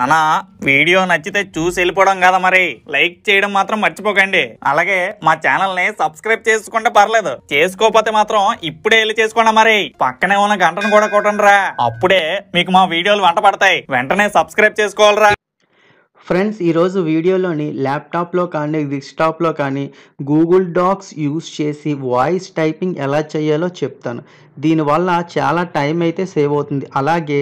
నానా వీడియో నచ్చితే చూసి వెళ్ళిపోవడం కదా మరి లైక్ చేయడం మాత్రం మర్చిపోకండి అలాగే మా ఛానల్ ని సబ్స్క్రైబ్ చేసుకుంటే పర్లేదు చేసుకోకపోతే మాత్రం ఇప్పుడే వెళ్ళి చేసుకోండి మరి పక్కనే ఉన్న గంటను కూడా కొట్టండి అప్పుడే మీకు మా వీడియోలు వెంట పడతాయి వెంటనే సబ్స్క్రైబ్ చేసుకోవాలరా ఫ్రెండ్స్ ఈరోజు వీడియోలోని ల్యాప్టాప్లో కానీ డెస్క్టాప్లో కానీ గూగుల్ డాక్స్ యూస్ చేసి వాయిస్ టైపింగ్ ఎలా చేయాలో చెప్తాను దీనివల్ల చాలా టైం అయితే సేవ్ అవుతుంది అలాగే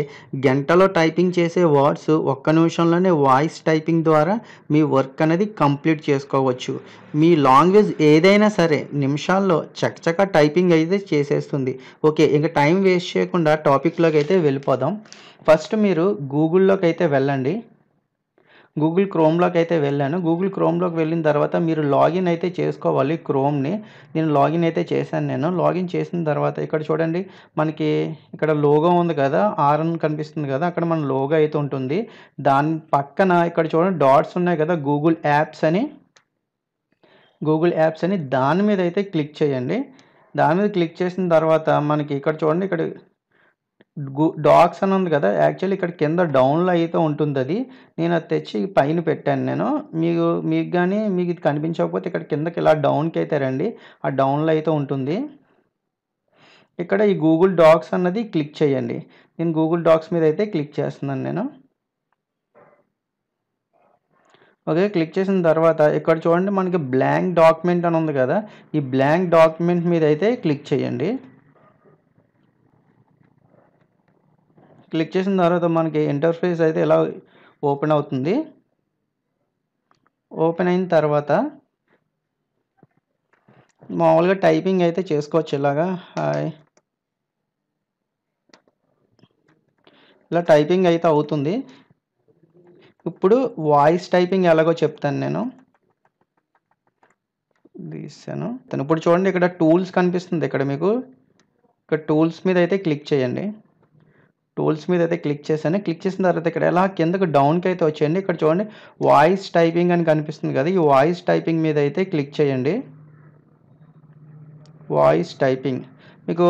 గంటలో టైపింగ్ చేసే వర్డ్స్ ఒక్క నిమిషంలోనే వాయిస్ టైపింగ్ ద్వారా మీ వర్క్ అనేది కంప్లీట్ చేసుకోవచ్చు మీ లాంగ్వేజ్ ఏదైనా సరే నిమిషాల్లో చక్కచక్క టైపింగ్ అయితే చేసేస్తుంది ఓకే ఇంకా టైం వేస్ట్ చేయకుండా టాపిక్లోకి అయితే వెళ్ళిపోదాం ఫస్ట్ మీరు గూగుల్లోకి అయితే వెళ్ళండి గూగుల్ క్రోమ్లోకి అయితే వెళ్ళాను గూగుల్ క్రోమ్లోకి వెళ్ళిన తర్వాత మీరు లాగిన్ అయితే చేసుకోవాలి క్రోమ్ని నేను లాగిన్ అయితే చేశాను నేను లాగిన్ చేసిన తర్వాత ఇక్కడ చూడండి మనకి ఇక్కడ లోగో ఉంది కదా ఆర్ఎన్ కనిపిస్తుంది కదా అక్కడ మన లోగో అయితే ఉంటుంది దాని పక్కన ఇక్కడ చూడండి డాట్స్ ఉన్నాయి కదా గూగుల్ యాప్స్ అని గూగుల్ యాప్స్ అని దాని మీద అయితే క్లిక్ చేయండి దాని మీద క్లిక్ చేసిన తర్వాత మనకి ఇక్కడ చూడండి ఇక్కడ డాగ్స్ అని ఉంది కదా యాక్చువల్లీ ఇక్కడ కింద డౌన్లో అయితే ఉంటుంది అది నేను అది తెచ్చి పైన పెట్టాను నేను మీకు మీకు కానీ మీకు ఇది కనిపించకపోతే ఇక్కడ కిందకి ఇలా డౌన్కి అయితే రండి ఆ డౌన్లో అయితే ఉంటుంది ఇక్కడ ఈ గూగుల్ డాక్స్ అన్నది క్లిక్ చేయండి నేను గూగుల్ డాక్స్ మీద అయితే క్లిక్ చేస్తున్నాను నేను ఓకే క్లిక్ చేసిన తర్వాత ఇక్కడ చూడండి మనకి బ్లాంక్ డాక్యుమెంట్ అని ఉంది కదా ఈ బ్లాంక్ డాక్యుమెంట్ మీద అయితే క్లిక్ చేయండి క్లిక్ చేసిన తర్వాత మనకి ఇంటర్ఫేస్ అయితే ఇలా ఓపెన్ అవుతుంది ఓపెన్ అయిన తర్వాత మామూలుగా టైపింగ్ అయితే చేసుకోవచ్చు ఇలాగా హాయ్ ఇలా టైపింగ్ అయితే అవుతుంది ఇప్పుడు వాయిస్ టైపింగ్ ఎలాగో చెప్తాను నేను తీసాను తను ఇప్పుడు చూడండి ఇక్కడ టూల్స్ కనిపిస్తుంది ఇక్కడ మీకు ఇక్కడ టూల్స్ మీద అయితే క్లిక్ చేయండి టూల్స్ మీద అయితే క్లిక్ చేశాను క్లిక్ చేసిన తర్వాత ఇక్కడ ఎలా కిందకు డౌన్కి అయితే వచ్చేయండి ఇక్కడ చూడండి వాయిస్ టైపింగ్ అని కనిపిస్తుంది కదా ఈ వాయిస్ టైపింగ్ మీద అయితే క్లిక్ చేయండి వాయిస్ టైపింగ్ మీకు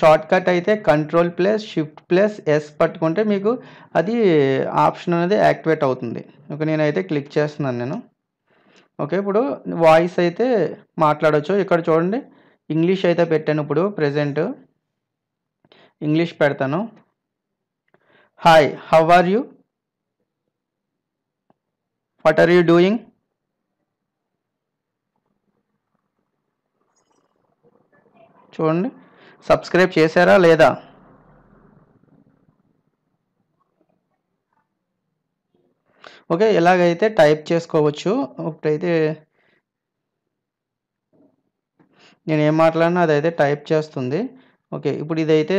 షార్ట్ కట్ అయితే control plus shift plus S పట్టుకుంటే మీకు అది ఆప్షన్ అనేది యాక్టివేట్ అవుతుంది ఓకే నేనైతే క్లిక్ చేస్తున్నాను నేను ఓకే ఇప్పుడు వాయిస్ అయితే మాట్లాడవచ్చు ఇక్కడ చూడండి ఇంగ్లీష్ అయితే పెట్టాను ఇప్పుడు ప్రజెంట్ ఇంగ్లీష్ పెడతాను hi how are you What are you doing చూడండి సబ్స్క్రైబ్ చేశారా లేదా ఓకే ఇలాగైతే టైప్ చేసుకోవచ్చు ఒకటైతే నేను ఏం మాట్లాడినా అదైతే టైప్ చేస్తుంది ఓకే ఇప్పుడు ఇదైతే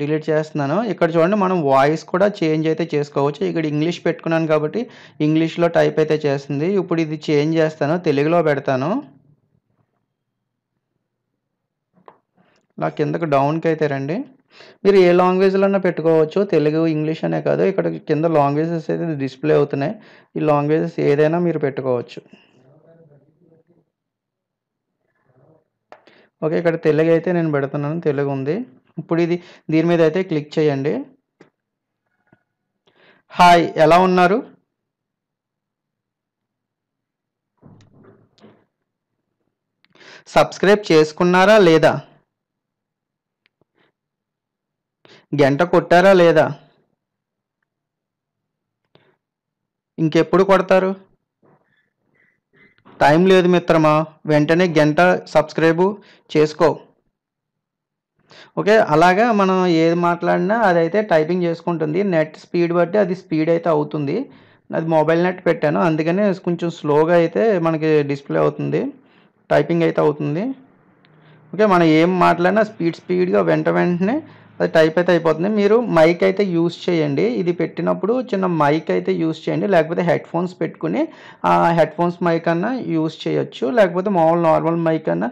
డిలీట్ చేస్తున్నాను ఇక్కడ చూడండి మనం వాయిస్ కూడా చేంజ్ అయితే చేసుకోవచ్చు ఇక్కడ ఇంగ్లీష్ పెట్టుకున్నాను కాబట్టి ఇంగ్లీష్లో టైప్ అయితే చేస్తుంది ఇప్పుడు ఇది చేంజ్ చేస్తాను తెలుగులో పెడతాను ఇలా కిందకు డౌన్కి అయితే రండి మీరు ఏ లాంగ్వేజ్లో అయినా పెట్టుకోవచ్చు తెలుగు ఇంగ్లీష్ అనే కాదు ఇక్కడ కింద లాంగ్వేజెస్ అయితే డిస్ప్లే అవుతున్నాయి ఈ లాంగ్వేజెస్ ఏదైనా మీరు పెట్టుకోవచ్చు ఓకే ఇక్కడ తెలుగు అయితే నేను పెడుతున్నాను తెలుగు ఉంది ఇప్పుడు ఇది దీని మీద అయితే క్లిక్ చేయండి హాయ్ ఎలా ఉన్నారు సబ్స్క్రైబ్ చేసుకున్నారా లేదా గంట కొట్టారా లేదా ఇంకెప్పుడు కొడతారు టైం లేదు మిత్రమా వెంటనే గంట సబ్స్క్రైబు చేసుకో ఓకే అలాగా మనం ఏది మాట్లాడినా అదైతే టైపింగ్ చేసుకుంటుంది నెట్ స్పీడ్ బట్టి అది స్పీడ్ అయితే అవుతుంది అది మొబైల్ నెట్ పెట్టాను అందుకనే కొంచెం స్లోగా అయితే మనకి డిస్ప్లే అవుతుంది టైపింగ్ అయితే అవుతుంది ఓకే మనం ఏం మాట్లాడినా స్పీడ్ స్పీడ్గా వెంట వెంటనే అది టైప్ అయితే అయిపోతుంది మీరు మైక్ అయితే యూస్ చేయండి ఇది పెట్టినప్పుడు చిన్న మైక్ అయితే యూస్ చేయండి లేకపోతే హెడ్ ఫోన్స్ పెట్టుకుని ఆ హెడ్ ఫోన్స్ మైక్ అన్నా యూస్ చేయొచ్చు లేకపోతే మామూలు నార్మల్ మైక్ అన్నా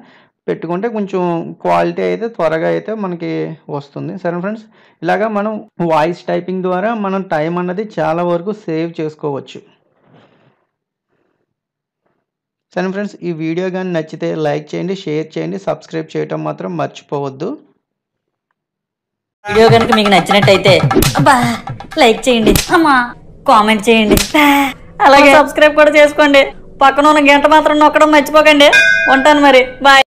పెట్టుకుంటే కొంచెం క్వాలిటీ అయితే త్వరగా అయితే మనకి వస్తుంది సరే ఫ్రెండ్స్ ఇలాగా మనం వాయిస్ టైపింగ్ ద్వారా మనం టైం అన్నది చాలా వరకు సేవ్ చేసుకోవచ్చు సరే ఫ్రెండ్స్ ఈ వీడియో కానీ నచ్చితే లైక్ చేయండి షేర్ చేయండి సబ్స్క్రైబ్ చేయటం మాత్రం మర్చిపోవద్దు వీడియో కనుక మీకు నచ్చినట్టయితే అబ్బా లైక్ చేయండి అమ్మా కామెంట్ చేయండి అలాగే సబ్స్క్రైబ్ కూడా చేసుకోండి పక్కన ఉన్న గంట మాత్రం నొక్కడం మర్చిపోకండి ఉంటాను మరి బాయ్